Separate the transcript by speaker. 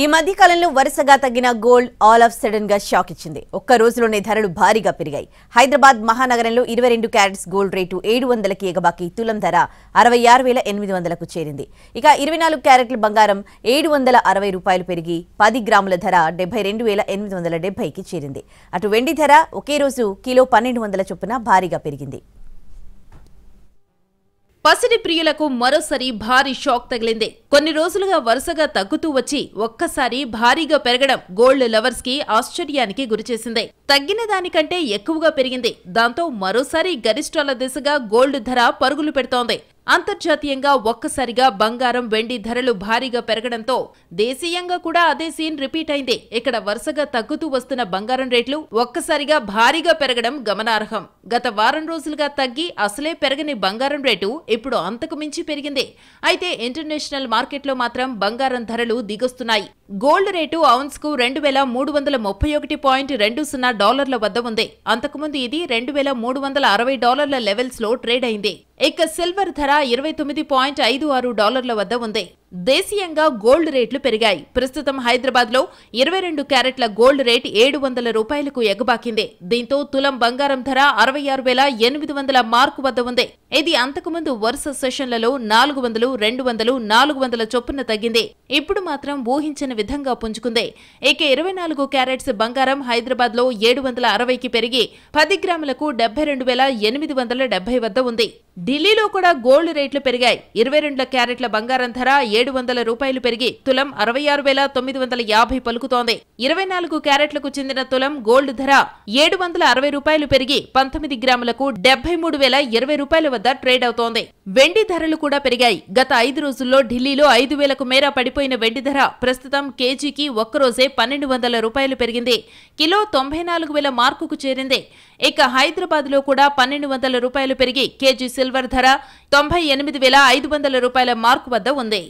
Speaker 1: ఈ మధ్య కాలంలో వరుసగా తగ్గిన గోల్డ్ ఆల్ ఆఫ్ సడన్ గా షాక్ ఇచ్చింది ఒక్క రోజులోనే ధరలు భారీగా పెరిగాయి హైదరాబాద్ మహానగరంలో ఇరవై రెండు క్యారెట్స్ గోల్డ్ రేటు ఏడు వందలకి ఎగబాకి తులం ధర అరవై ఆరు వేల ఎనిమిది వందలకు చేరింది ఇక ఇరవై నాలుగు క్యారెట్ల బంగారం ఏడు వందల అరవై రూపాయలు పెరిగి పది గ్రాముల ధర డెబ్బై రెండు వేల ఎనిమిది వందల డెబ్బైకి చేరింది అటు వెండి ధర ఒకే రోజు కిలో పన్నెండు వందల చొప్పున భారీగా పెరిగింది
Speaker 2: పసిడి ప్రియులకు మరోసారి భారీ షాక్ తగిలింది కొన్ని రోజులుగా వరుసగా తగ్గుతూ వచ్చి ఒక్కసారి భారీగా పెరగడం గోల్డ్ లవర్స్ కి ఆశ్చర్యానికి గురిచేసింది తగ్గిన దానికంటే ఎక్కువగా పెరిగింది దాంతో మరోసారి గరిష్టాల దిశగా గోల్డ్ ధర పరుగులు పెడుతోంది అంతర్జాతీయంగా ఒక్కసారిగా బంగారం వెండి ధరలు భారీగా పెరగడంతో దేశీయంగా కూడా అదే సీన్ రిపీట్ అయింది ఇక్కడ వరుసగా తగ్గుతూ వస్తున్న బంగారం రేట్లు ఒక్కసారిగా భారీగా పెరగడం గమనార్హం గత వారం రోజులుగా తగ్గి అసలే పెరగని బంగారం రేటు ఇప్పుడు అంతకు మించి పెరిగింది అయితే ఇంటర్నేషనల్ మార్కెట్లో మాత్రం బంగారం ధరలు దిగొస్తున్నాయి గోల్డ్ రేటు ఔన్స్ కు రెండు వేల మూడు వందల ముప్పై ఒకటి పాయింట్ రెండు సున్నా డాలర్ల వద్ద ఉంది అంతకుముందు ఇది రెండు వేల మూడు వందల అరవై డాలర్ల లెవెల్స్ లో ట్రేడ్ అయింది ఇక సిల్వర్ ధర ఇరవై తొమ్మిది పాయింట్ ఐదు ఆరు డాలర్ల వద్ద ఉంది దేశీయంగా గోల్డ్ రేట్లు పెరిగాయి ప్రస్తుతం హైదరాబాద్లో ఇరవై రెండు క్యారెట్ల గోల్డ్ రేట్ ఏడు వందల రూపాయలకు ఎగబాకింది దీంతో తులం బంగారం ధర అరవై ఆరు వేల ఎనిమిది వందల మార్కు వద్ద ఉంది ఇది అంతకుముందు వరుస సెషన్లలో నాలుగు వందలు రెండు వందలు నాలుగు వందల చొప్పున తగ్గింది ఇప్పుడు మాత్రం ఊహించిన విధంగా పుంజుకుంది ఇక ఇరవై నాలుగు క్యారెట్స్ బంగారం హైదరాబాద్లో ఏడు వందల అరవైకి పెరిగి పది గ్రాములకు డెబ్బై రెండు వేల ఎనిమిది వందల డెబ్బై వద్ద ఉంది ఢిల్లీలో కూడా గోల్డ్ రేట్లు పెరిగాయి ఇరవై రెండు క్యారెట్ల బంగారం ధర ఏడు వందల రూపాయలు పెరిగి తులం అరవై ఆరు వేల తొమ్మిది వందల యాభై పలుకుతోంది ఇరవై నాలుగు క్యారెట్లకు చెందిన తులం గోల్డ్ ధర ఏడు వందల అరవై రూపాయలు పెరిగి పంతొమ్మిది గ్రాములకు డెబ్బై మూడు వేల ఇరవై రూపాయల వద్ద ట్రేడ్ అవుతోంది వెండి ధరలు కూడా పెరిగాయి గత ఐదు రోజుల్లో ఢిల్లీలో ఐదు వేలకు మేర పడిపోయిన వెండి ధర ప్రస్తుతం కేజీకి ఒక్కరోజే పన్నెండు వందల రూపాయలు పెరిగింది కిలో తొంభై నాలుగు వేల మార్కుకు చేరింది ఇక హైదరాబాద్లో కూడా పన్నెండు వందల రూపాయలు పెరిగి కేజీ సిల్వర్ ధర తొంభై ఎనిమిది వేల ఐదు వందల రూపాయల మార్కు వద్ద ఉంది